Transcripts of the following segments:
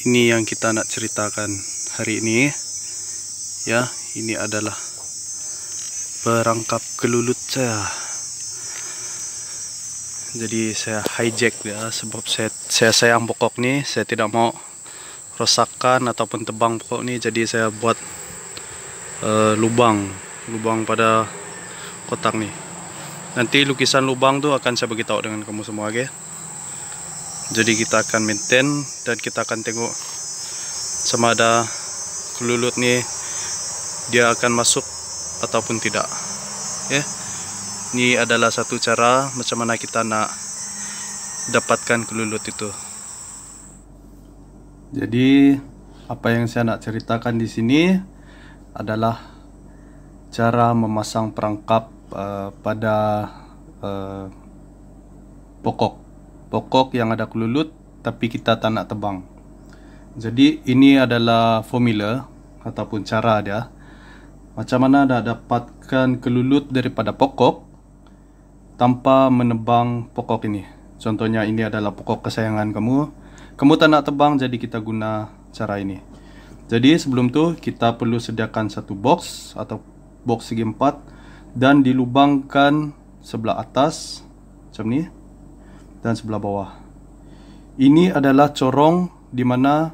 ini yang kita nak ceritakan hari ini ya ini adalah perangkap kelulut saya jadi saya hijack ya sebab saya saya sayang pokok nih saya tidak mau rusakkan ataupun tebang pokok nih jadi saya buat uh, lubang lubang pada kotak nih nanti lukisan lubang tuh akan saya beritahu dengan kamu semua guys. okay? jadi kita akan maintain dan kita akan tengok sama ada kelulut ni dia akan masuk ataupun tidak ya yeah. ini adalah satu cara macam mana kita nak dapatkan kelulut itu jadi apa yang saya nak ceritakan di sini adalah cara memasang perangkap uh, pada uh, pokok pokok yang ada kelulut tapi kita tak nak tebang jadi ini adalah formula ataupun cara dia macam mana dah dapatkan kelulut daripada pokok tanpa menebang pokok ini contohnya ini adalah pokok kesayangan kamu kamu tak nak tebang jadi kita guna cara ini jadi sebelum tu kita perlu sediakan satu box atau box segi empat dan dilubangkan sebelah atas macam ni dan sebelah bawah. Ini adalah corong di mana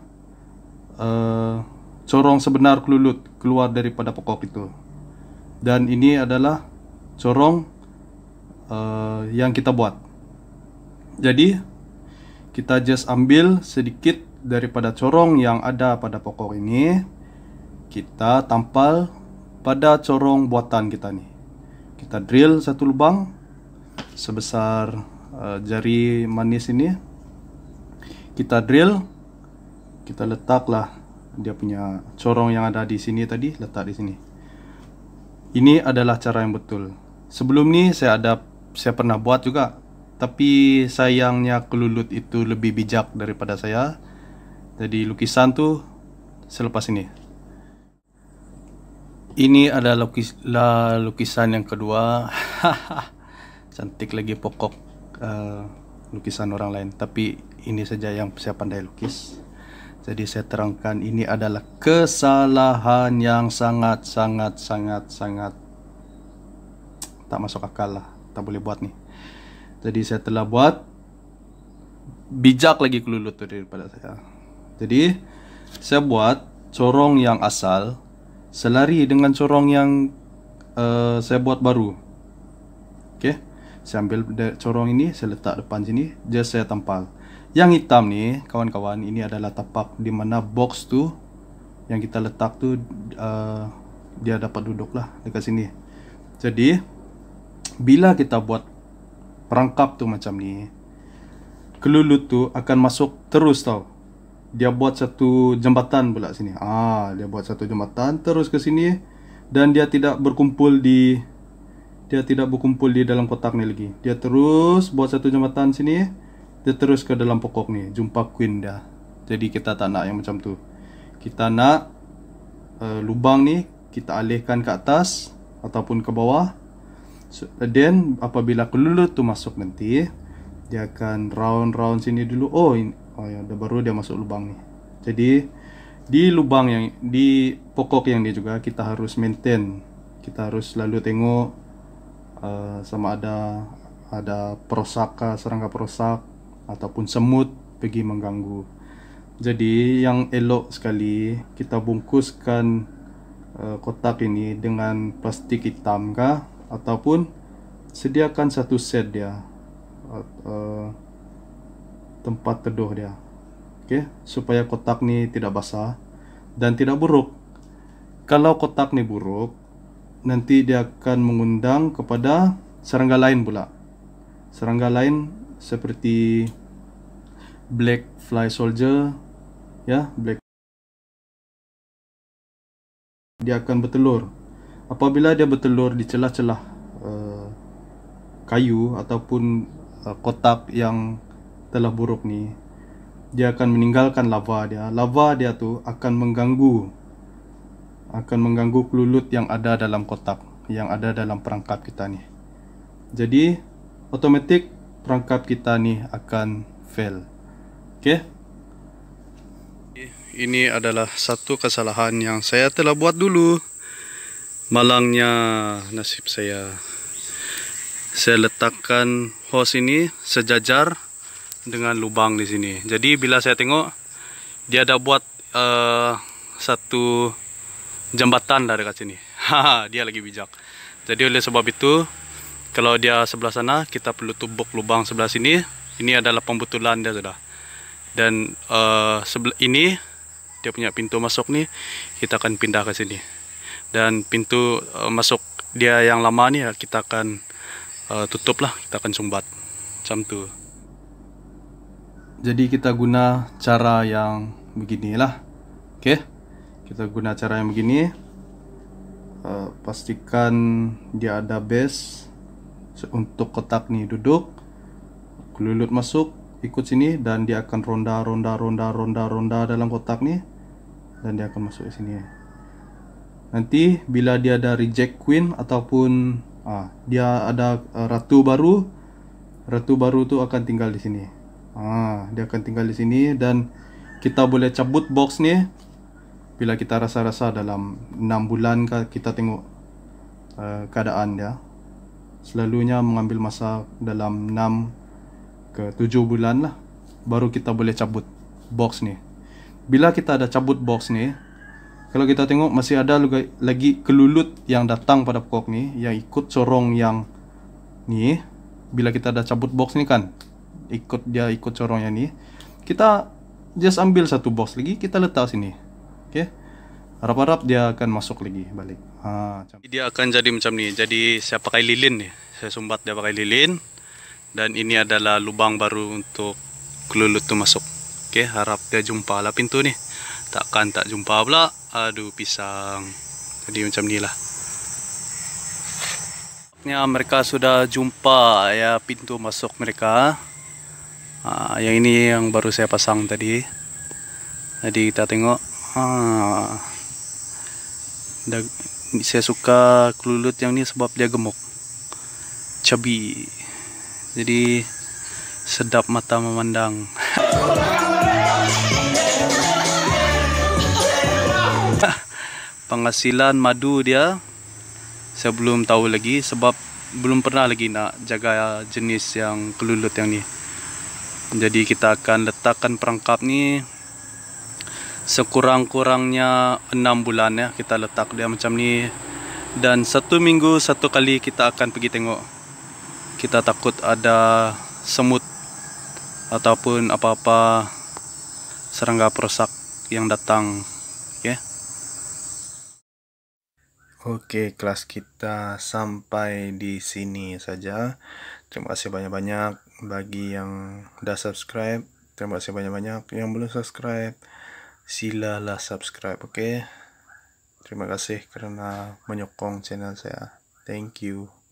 uh, corong sebenar kelulut keluar daripada pokok itu. Dan ini adalah corong uh, yang kita buat. Jadi kita just ambil sedikit daripada corong yang ada pada pokok ini. Kita tampal pada corong buatan kita ni. Kita drill satu lubang sebesar Eh, jari manis ini kita drill kita letaklah dia punya corong yang ada di sini tadi letak di sini ini adalah cara yang betul sebelum ni saya ada saya pernah buat juga tapi sayangnya kelulut itu lebih bijak daripada saya jadi lukisan tu selepas ini ini adalah lukis, lukisan yang kedua cantik lagi pokok uh, lukisan orang lain tapi ini saja yang saya pandai lukis jadi saya terangkan ini adalah kesalahan yang sangat sangat sangat sangat tak masuk akal lah tak boleh buat nih jadi saya telah buat bijak lagi kelulut daripada saya jadi saya buat corong yang asal selari dengan corong yang uh, saya buat baru oke okay? saya ambil corong ini saya letak depan sini just saya tempal yang hitam ni kawan-kawan ini adalah tapak di mana box tu yang kita letak tu uh, dia dapat duduk lah dekat sini jadi bila kita buat perangkap tu macam ni kelulut tu akan masuk terus tau dia buat satu jambatan pula sini ah dia buat satu jambatan terus ke sini dan dia tidak berkumpul di dia tidak berkumpul di dalam kotak ni lagi. Dia terus buat satu jematan sini. Dia terus ke dalam pokok ni. Jumpa queen dia. Jadi kita tak nak yang macam tu. Kita nak uh, lubang ni kita alihkan ke atas ataupun ke bawah. So, then apabila kelulut tu masuk nanti. Dia akan round-round sini dulu. Oh, ini. oh ya, dah baru dia masuk lubang ni. Jadi di lubang yang di pokok yang dia juga kita harus maintain. Kita harus selalu tengok Eh, sama ada ada perusaka serangga perosak, ataupun semut pergi mengganggu. Jadi yang elok sekali kita bungkuskan uh, kotak ini dengan plastik hitam kah ataupun sediakan satu set dia uh, tempat teduh dia. Okey, supaya kotak ni tidak basah dan tidak buruk. Kalau kotak ni buruk, nanti dia akan mengundang kepada serangga lain pula. Serangga lain seperti black fly soldier ya, black dia akan bertelur. Apabila dia bertelur di celah-celah uh, kayu ataupun uh, kotak yang telah buruk ni, dia akan meninggalkan lava dia. Lava dia tu akan mengganggu akan mengganggu kelulut yang ada dalam kotak yang ada dalam perangkap kita ni. Jadi otomatik perangkap kita ni akan fail. Okey. Ini adalah satu kesalahan yang saya telah buat dulu. Malangnya nasib saya saya letakkan hos ini sejajar dengan lubang di sini. Jadi bila saya tengok dia ada buat uh, satu jambatan lah dekat sini. Ha, dia lagi bijak. Jadi oleh sebab itu, kalau dia sebelah sana, kita perlu tubuk lubang sebelah sini. Ini adalah pembetulan dia sudah. Dan uh, ini, dia punya pintu masuk ni, kita akan pindah ke sini. Dan pintu uh, masuk dia yang lama ni, kita akan uh, tutup lah. Kita akan sumbat. Macam tu. Jadi kita guna cara yang beginilah. Okay kita guna cara yang begini uh, pastikan dia ada base untuk kotak ni duduk kelulut masuk ikut sini dan dia akan ronda ronda ronda ronda ronda dalam kotak ni dan dia akan masuk sini nanti bila dia ada reject queen ataupun uh, dia ada uh, ratu baru ratu baru tu akan tinggal di sini uh, dia akan tinggal di sini dan kita boleh cabut box ni bila kita rasa-rasa dalam 6 bulan kita tengok uh, keadaan dia selalunya mengambil masa dalam 6 ke 7 bulan lah baru kita boleh cabut box ni bila kita ada cabut box ni kalau kita tengok masih ada lagi kelulut yang datang pada pokok ni yang ikut corong yang ni bila kita ada cabut box ni kan ikut dia ikut corong yang ni kita just ambil satu box lagi kita letak sini oke harap-harap dia akan masuk lagi balik ha, dia akan jadi macam ni jadi saya pakai lilin ni. saya sumbat dia pakai lilin dan ini adalah lubang baru untuk kelulut tu masuk oke okay? harap dia jumpa lah pintu ni. takkan tak jumpa pula aduh pisang jadi macam ni lah Ya, mereka sudah jumpa ya pintu masuk mereka uh, yang ini yang baru saya pasang tadi jadi kita tengok ha. Dan saya suka kelulut yang ni sebab dia gemuk chubby jadi sedap mata memandang penghasilan madu dia saya belum tahu lagi sebab belum pernah lagi nak jaga jenis yang kelulut yang ni jadi kita akan letakkan perangkap ni sekurang-kurangnya enam bulan ya kita letak dia macam ni dan satu minggu satu kali kita akan pergi tengok kita takut ada semut ataupun apa-apa serangga perusak yang datang ya. oke okay? okay, kelas kita sampai di sini saja terima kasih banyak-banyak bagi yang sudah subscribe terima kasih banyak-banyak yang belum subscribe silalah subscribe oke okay? terima kasih karena menyokong channel saya thank you